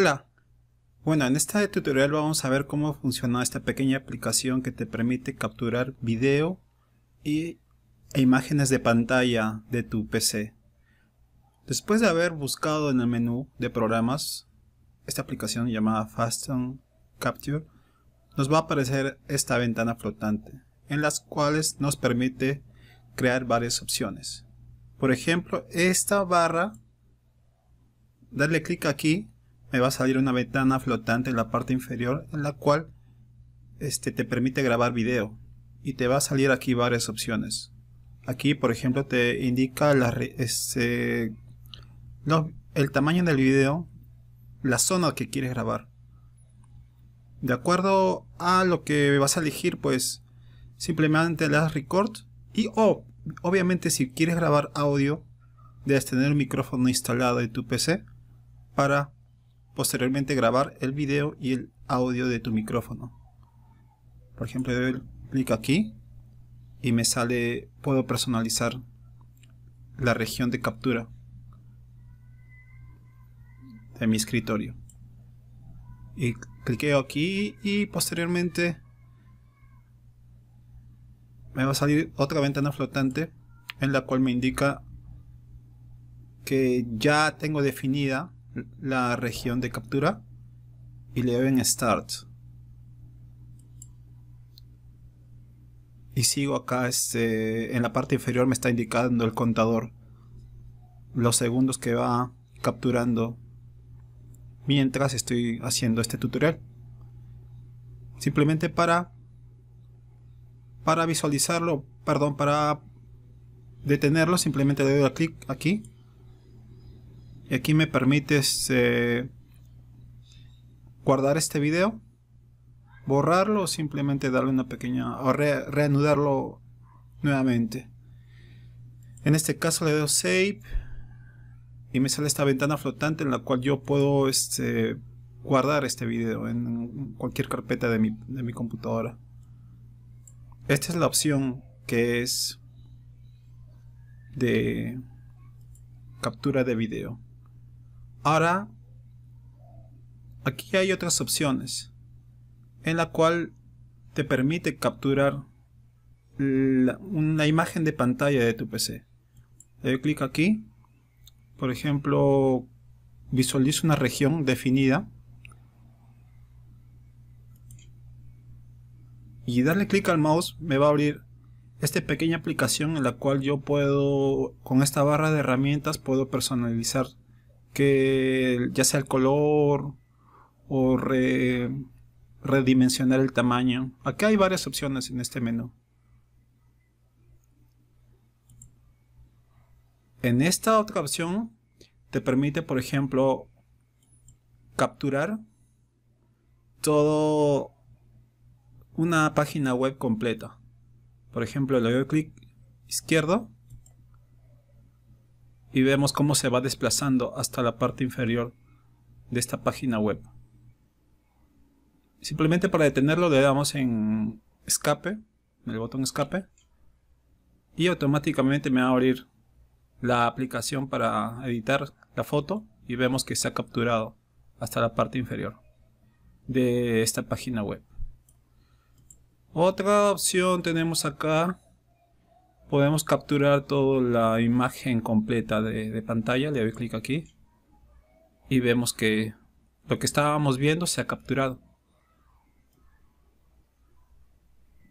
Hola. Bueno, en este tutorial vamos a ver cómo funciona esta pequeña aplicación que te permite capturar video y, e imágenes de pantalla de tu PC. Después de haber buscado en el menú de programas, esta aplicación llamada Fasten Capture, nos va a aparecer esta ventana flotante, en las cuales nos permite crear varias opciones. Por ejemplo, esta barra, darle clic aquí me va a salir una ventana flotante en la parte inferior en la cual este, te permite grabar video y te va a salir aquí varias opciones. Aquí, por ejemplo, te indica la, este, el tamaño del video, la zona que quieres grabar. De acuerdo a lo que vas a elegir, pues simplemente le das record y obviamente si quieres grabar audio, debes tener un micrófono instalado en tu PC para posteriormente grabar el video y el audio de tu micrófono. Por ejemplo, doy clic aquí y me sale, puedo personalizar la región de captura de mi escritorio. Y cliqueo aquí y posteriormente me va a salir otra ventana flotante en la cual me indica que ya tengo definida la región de captura y le doy en Start. Y sigo acá, este, en la parte inferior me está indicando el contador los segundos que va capturando mientras estoy haciendo este tutorial. Simplemente para para visualizarlo, perdón, para detenerlo, simplemente le doy clic aquí y aquí me permite eh, guardar este video, borrarlo o simplemente darle una pequeña... reanudarlo nuevamente. En este caso le doy save y me sale esta ventana flotante en la cual yo puedo este, guardar este video en cualquier carpeta de mi, de mi computadora. Esta es la opción que es de captura de video. Ahora, aquí hay otras opciones, en la cual te permite capturar una imagen de pantalla de tu PC. Le doy clic aquí, por ejemplo, visualizo una región definida y darle clic al mouse me va a abrir esta pequeña aplicación en la cual yo puedo, con esta barra de herramientas, puedo personalizar que ya sea el color o redimensionar el tamaño. Aquí hay varias opciones en este menú. En esta otra opción te permite, por ejemplo, capturar todo una página web completa. Por ejemplo, le doy clic izquierdo y vemos cómo se va desplazando hasta la parte inferior de esta página web. Simplemente para detenerlo le damos en escape, en el botón escape, y automáticamente me va a abrir la aplicación para editar la foto y vemos que se ha capturado hasta la parte inferior de esta página web. Otra opción tenemos acá podemos capturar toda la imagen completa de, pantalla. Le doy clic aquí y vemos que lo que estábamos viendo se ha capturado.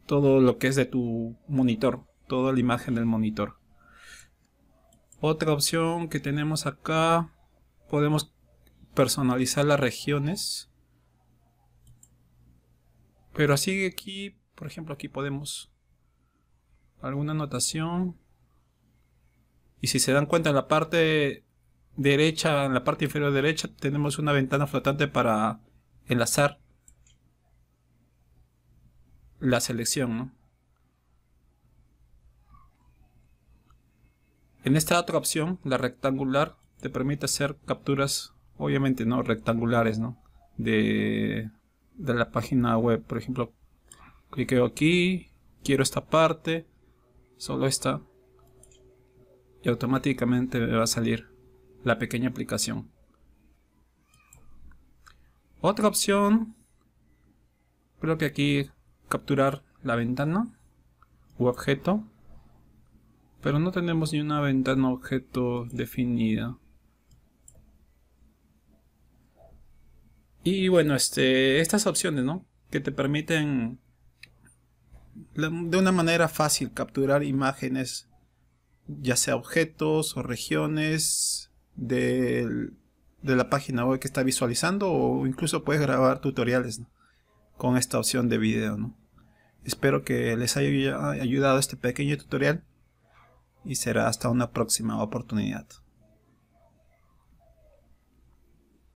Todo lo que es de tu monitor, toda la imagen del monitor. Otra opción que tenemos acá, podemos personalizar las regiones. Pero así aquí, por ejemplo, aquí podemos alguna anotación. Y si se dan cuenta, en la parte derecha, en la parte inferior derecha, tenemos una ventana flotante para enlazar la selección. En esta otra opción, la rectangular, te permite hacer capturas, obviamente, no rectangulares, ¿no? De, de la página web. Por ejemplo, cliqueo aquí, quiero esta parte, solo está y automáticamente me va a salir la pequeña aplicación. Otra opción, creo que aquí capturar la ventana u objeto, pero no tenemos ni una ventana objeto definida. Y bueno, este, estas opciones, ¿no? Que te permiten de una manera fácil capturar imágenes, ya sea objetos o regiones de, de la página web que está visualizando o incluso puedes grabar tutoriales con esta opción de video. ¿no? Espero que les haya ayudado este pequeño tutorial y será hasta una próxima oportunidad.